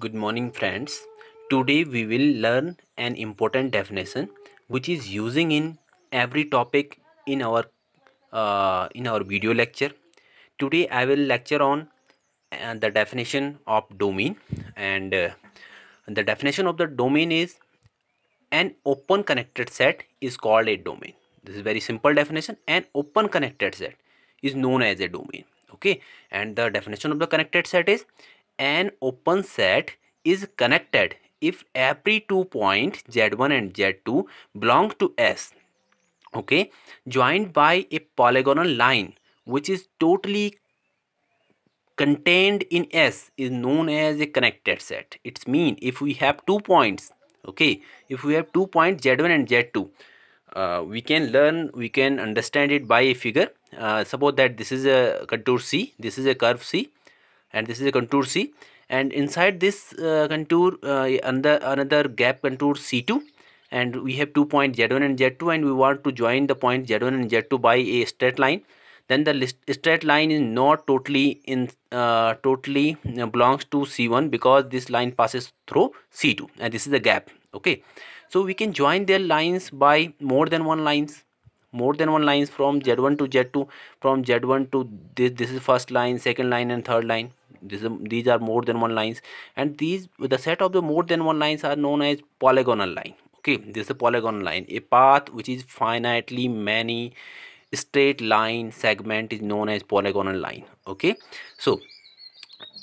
Good morning friends. Today we will learn an important definition which is using in every topic in our uh, in our video lecture. Today I will lecture on uh, the definition of domain and uh, the definition of the domain is an open connected set is called a domain. This is very simple definition. An open connected set is known as a domain okay and the definition of the connected set is an open set is connected if every two point z1 and z2 belong to s okay joined by a polygonal line which is totally contained in s is known as a connected set it's mean if we have two points okay if we have two points z1 and z2 uh, we can learn we can understand it by a figure uh, suppose that this is a contour c this is a curve c and this is a contour C and inside this uh, contour uh, another, another gap contour C2 and we have two points Z1 and Z2 and we want to join the point Z1 and Z2 by a straight line then the list, straight line is not totally in uh, totally uh, belongs to C1 because this line passes through C2 and this is a gap okay so we can join their lines by more than one lines more than one lines from Z1 to Z2 from Z1 to this this is first line second line and third line this, these are more than one lines and these the set of the more than one lines are known as polygonal line okay this is a polygon line a path which is finitely many straight line segment is known as polygonal line okay so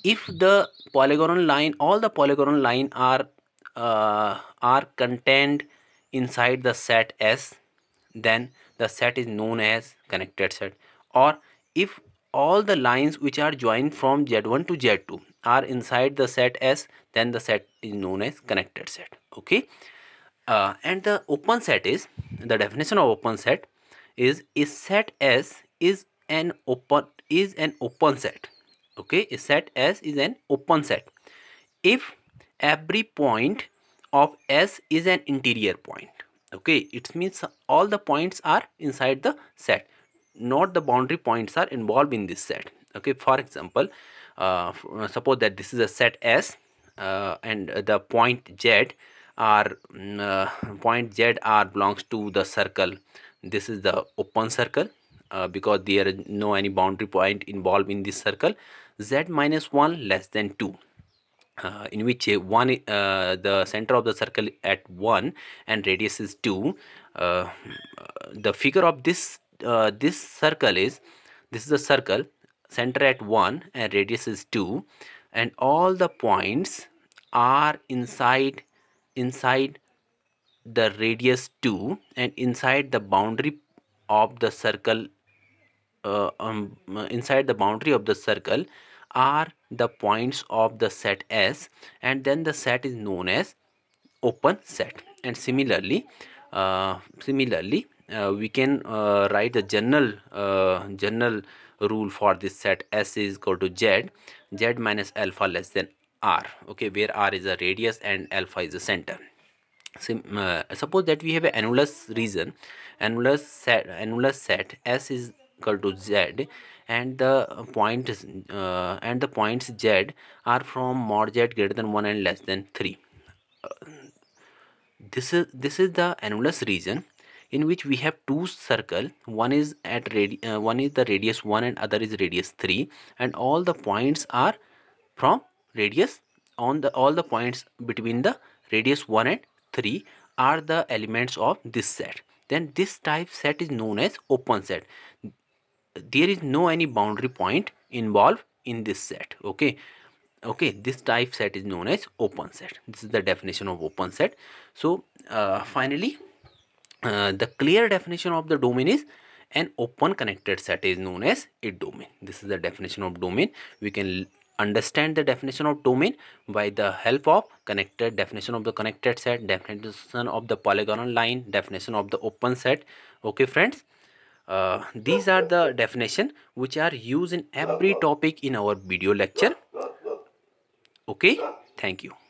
if the polygonal line all the polygonal line are uh, are contained inside the set s then the set is known as connected set or if all the lines which are joined from Z1 to Z2 are inside the set S then the set is known as connected set okay uh, and the open set is the definition of open set is a set S is an open is an open set okay a set S is an open set if every point of S is an interior point okay it means all the points are inside the set not the boundary points are involved in this set okay for example uh, uh, suppose that this is a set s uh, and the point z are mm, uh, point z r belongs to the circle this is the open circle uh, because there is no any boundary point involved in this circle z minus 1 less than 2 uh, in which uh, one uh, the center of the circle at 1 and radius is 2 uh, the figure of this uh, this circle is this is a circle center at 1 and radius is 2 and all the points are inside inside the radius 2 and inside the boundary of the circle uh, um, inside the boundary of the circle are the points of the set S and then the set is known as open set and similarly uh, similarly uh, we can uh, write the general uh, general rule for this set s is equal to z z minus alpha less than r okay where r is a radius and alpha is the center so, uh, suppose that we have an annulus region annulus set annulus set s is equal to z and the points uh, and the points z are from mod z greater than 1 and less than 3 uh, this is this is the annulus region in which we have two circle one is at radi uh, one is the radius 1 and other is radius 3 and all the points are from radius on the all the points between the radius 1 and 3 are the elements of this set then this type set is known as open set there is no any boundary point involved in this set okay okay this type set is known as open set this is the definition of open set so uh, finally uh, the clear definition of the domain is an open connected set is known as a domain this is the definition of domain we can understand the definition of domain by the help of connected definition of the connected set definition of the polygonal line definition of the open set okay friends uh, these are the definition which are used in every topic in our video lecture okay thank you